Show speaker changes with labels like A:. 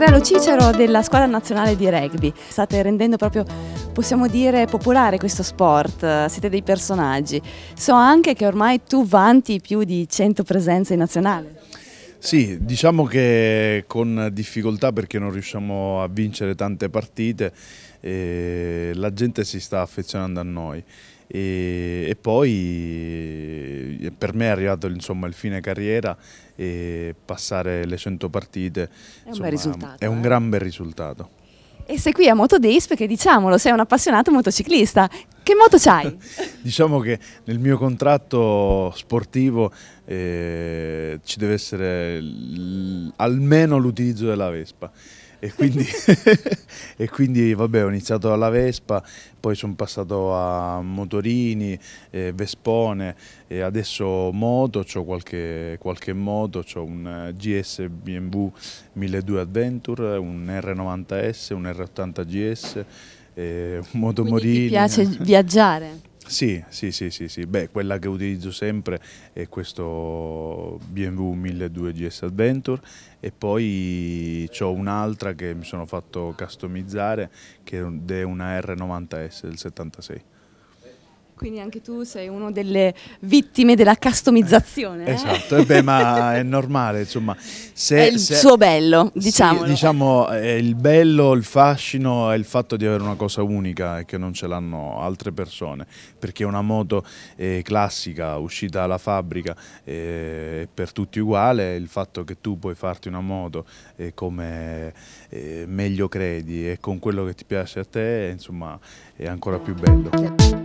A: Andrea Lo Cicero della squadra nazionale di rugby. State rendendo proprio, possiamo dire, popolare questo sport, siete dei personaggi. So anche che ormai tu vanti più di 100 presenze in nazionale.
B: Sì, diciamo che con difficoltà perché non riusciamo a vincere tante partite, eh, la gente si sta affezionando a noi e, e poi per me è arrivato insomma, il fine carriera e passare le 100 partite è un, bel è un eh? gran bel risultato.
A: E sei qui a Motodis perché diciamolo, sei un appassionato motociclista. Che moto c'hai?
B: diciamo che nel mio contratto sportivo eh, ci deve essere almeno l'utilizzo della Vespa e quindi, e quindi vabbè, ho iniziato alla Vespa, poi sono passato a motorini, eh, Vespone e adesso moto, ho qualche, qualche, moto, ho un GS BMW 1200 Adventure, un R90S, un R80 GS, eh, un motomorini. ti piace
A: viaggiare?
B: Sì, sì, sì, sì, sì, Beh, quella che utilizzo sempre è questo BMW 1200 GS Adventure e poi ho un'altra che mi sono fatto customizzare che è una R90S del 76.
A: Quindi anche tu sei una delle vittime della customizzazione. Eh, eh?
B: Esatto, eh beh, ma è normale, insomma. Se, è il se, suo bello, diciamo. diciamo, il bello, il fascino è il fatto di avere una cosa unica e che non ce l'hanno altre persone, perché una moto eh, classica uscita dalla fabbrica eh, è per tutti uguale, il fatto che tu puoi farti una moto eh, come meglio credi e con quello che ti piace a te, insomma, è ancora più bello.